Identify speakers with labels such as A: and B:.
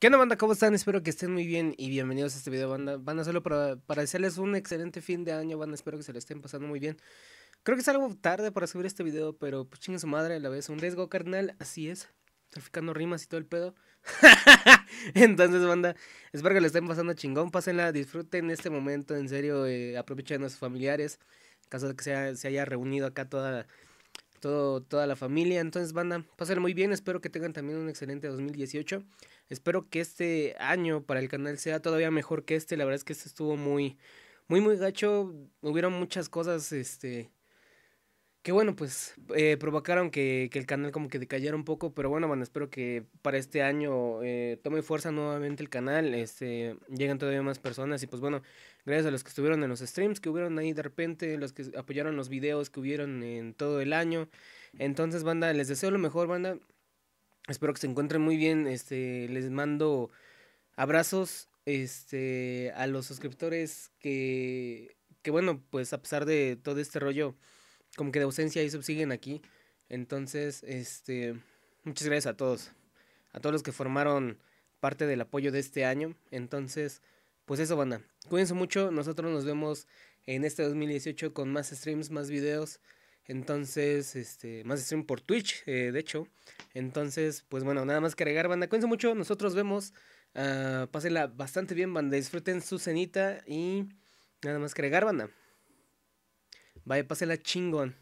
A: ¿Qué onda, banda? ¿Cómo están? Espero que estén muy bien y bienvenidos a este video, banda. Van a solo para, para desearles un excelente fin de año, banda. Espero que se lo estén pasando muy bien. Creo que es algo tarde para subir este video, pero pues chinga su madre, a la vez un riesgo, carnal. Así es. Traficando rimas y todo el pedo. Entonces, banda, espero que lo estén pasando chingón. Pásenla, disfruten este momento, en serio. Eh, aprovechen a sus familiares. En caso de que sea, se haya reunido acá toda todo, toda la familia. Entonces, van a pasar muy bien. Espero que tengan también un excelente 2018. Espero que este año para el canal sea todavía mejor que este. La verdad es que este estuvo muy, muy, muy gacho. Hubieron muchas cosas, este que bueno, pues eh, provocaron que, el canal como que decayera un poco, pero bueno, banda espero que para este año eh, tome fuerza nuevamente el canal, este, todavía más personas y pues bueno, gracias a los que estuvieron en los streams que hubieron ahí de repente, los que apoyaron los videos que hubieron en todo el año. Entonces, banda, les deseo lo mejor, banda. Espero que se encuentren muy bien, este, les mando abrazos este a los suscriptores que que bueno, pues a pesar de todo este rollo como que de ausencia y subsiguen aquí. Entonces, este, muchas gracias a todos, a todos los que formaron parte del apoyo de este año. Entonces, pues eso, banda. Cuídense mucho, nosotros nos vemos en este 2018 con más streams, más videos. Entonces, este, más stream por Twitch, eh, de hecho. Entonces, pues bueno, nada más que agregar, banda. Cuídense mucho, nosotros vemos. Ah, pásenla bastante bien, banda. Disfruten su cenita y nada más que agregar, banda. Vaya, la chingón.